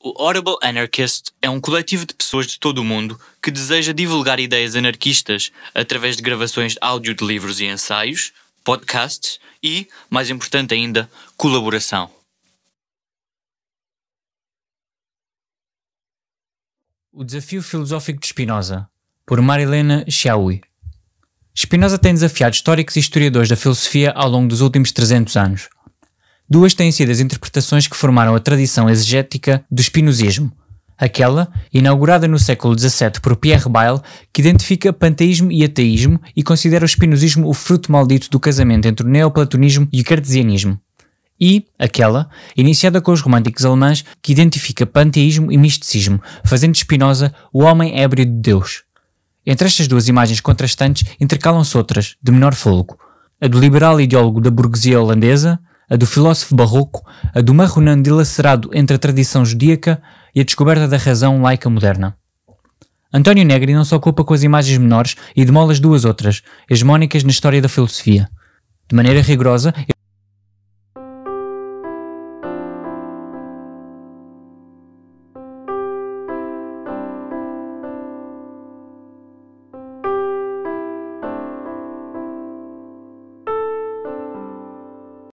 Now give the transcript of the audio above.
O Audible Anarchist é um coletivo de pessoas de todo o mundo que deseja divulgar ideias anarquistas através de gravações de áudio de livros e ensaios, podcasts e, mais importante ainda, colaboração. O Desafio Filosófico de Spinoza, por Marilena Xiaoui. Spinoza tem desafiado históricos e historiadores da filosofia ao longo dos últimos 300 anos Duas têm sido as interpretações que formaram a tradição exegética do espinosismo aquela, inaugurada no século XVII por Pierre Bayle, que identifica panteísmo e ateísmo e considera o espinosismo o fruto maldito do casamento entre o neoplatonismo e o cartesianismo. E aquela, iniciada com os românticos alemães, que identifica panteísmo e misticismo, fazendo de Spinoza o homem ébrio de Deus. Entre estas duas imagens contrastantes intercalam-se outras, de menor fôlego. A do liberal ideólogo da burguesia holandesa, a do filósofo barroco, a do marronando dilacerado entre a tradição judíaca e a descoberta da razão laica moderna. António Negri não se ocupa com as imagens menores e demola as duas outras, hegemónicas na história da filosofia. De maneira rigorosa,